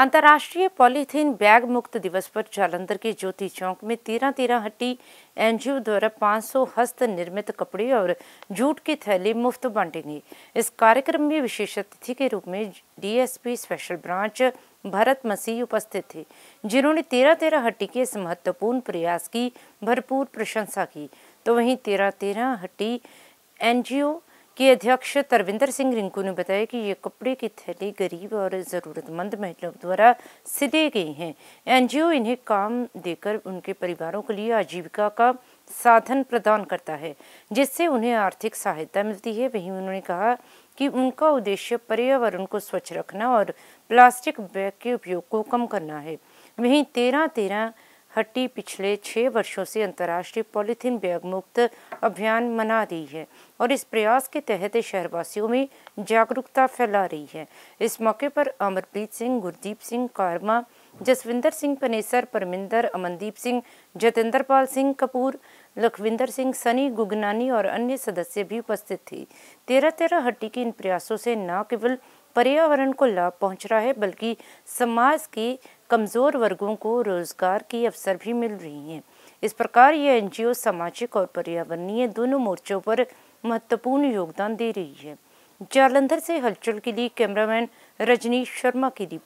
अंतर्राष्ट्रीय polythene bag मुक्त दिवस पर जालंधर के ज्योति चौक में तेरह तेरह हट्टी एनजीओ द्वारा 500 हस्त निर्मित कपड़े और जूट के थैले मुफ्त बांटे गए इस कार्यक्रम में विशेष अतिथि के रूप में DSP special branch Bharat Masih उपस्थित थे जिन्होंने तेरह तेरह हट्टी के इस महत्वपूर्ण प्रयास की भरपूर प्रशंसा की तो वहीं तेरह तेरह हट्टी एनजीओ के अध्यक्ष तरविंदर सिंह रिंकू ने बताया कि ये कपड़े की थैली गरीब और ज़रूरतमंद महिलाओं द्वारा सिले गई हैं एनजीओ इन्हें काम देकर उनके परिवारों के लिए आजीविका का साधन प्रदान करता है जिससे उन्हें आर्थिक सहायता मिलती है वहीं उन्होंने कहा कि उनका उद्देश्य पर्यावरण को स्वच्छ रखना और प्लास्टिक बैग के उपयोग को कम करना है वहीं तेरह तेरह हट्टी पिछले छः वर्षों से अंतर्राष्ट्रीय पॉलीथीन बैग मुक्त अभियान मना रही है और इस प्रयास के तहत शहरवासियों में जागरूकता फैला रही है इस मौके पर अमरप्रीत सिंह गुरदीप सिंह कारमा जसविंदर सिंह पनेसर परमिंदर अमनदीप सिंह जतेंद्र पाल सिंह कपूर लखविंदर सिंह सनी गुगनानी और अन्य सदस्य भी उपस्थित थे तेरह तेरह हट्टी के इन प्रयासों से न केवल पर्यावरण को लाभ पहुंच रहा है बल्कि समाज की कमज़ोर वर्गों को रोज़गार की अवसर भी मिल रही हैं इस प्रकार ये एन सामाजिक और पर्यावरणीय दोनों मोर्चों पर महत्वपूर्ण योगदान दे रही है जालंधर से हलचल के लिए कैमरामैन रजनीश शर्मा की रिपोर्ट